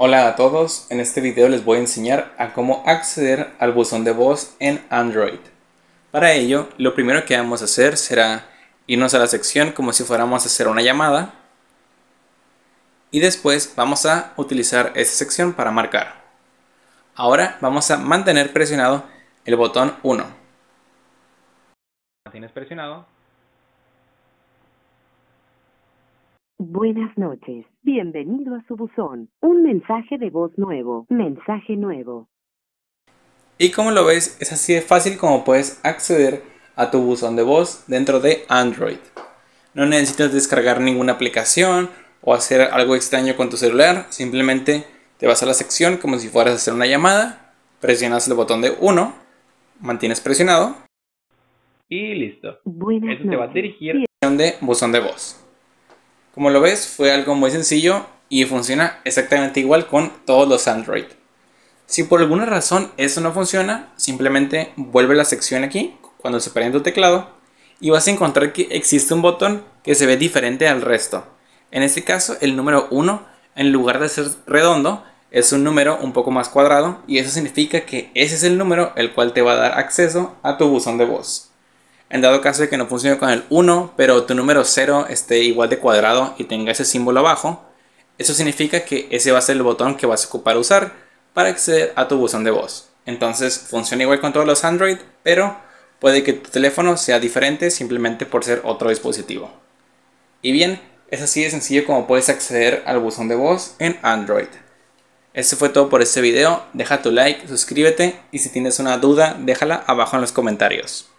Hola a todos, en este video les voy a enseñar a cómo acceder al buzón de voz en Android. Para ello, lo primero que vamos a hacer será irnos a la sección como si fuéramos a hacer una llamada y después vamos a utilizar esta sección para marcar. Ahora vamos a mantener presionado el botón 1. Mantienes presionado Buenas noches. Bienvenido a su buzón. Un mensaje de voz nuevo. Mensaje nuevo. Y como lo ves, es así de fácil como puedes acceder a tu buzón de voz dentro de Android. No necesitas descargar ninguna aplicación o hacer algo extraño con tu celular. Simplemente te vas a la sección como si fueras a hacer una llamada. Presionas el botón de 1. Mantienes presionado. Y listo. Buenas Eso te va a dirigir a la sección de buzón de voz. Como lo ves, fue algo muy sencillo y funciona exactamente igual con todos los Android. Si por alguna razón eso no funciona, simplemente vuelve la sección aquí, cuando se pone tu teclado, y vas a encontrar que existe un botón que se ve diferente al resto. En este caso, el número 1, en lugar de ser redondo, es un número un poco más cuadrado, y eso significa que ese es el número el cual te va a dar acceso a tu buzón de voz. En dado caso de que no funcione con el 1, pero tu número 0 esté igual de cuadrado y tenga ese símbolo abajo, eso significa que ese va a ser el botón que vas a ocupar usar para acceder a tu buzón de voz. Entonces funciona igual con todos los Android, pero puede que tu teléfono sea diferente simplemente por ser otro dispositivo. Y bien, es así de sencillo como puedes acceder al buzón de voz en Android. Eso fue todo por este video, deja tu like, suscríbete y si tienes una duda déjala abajo en los comentarios.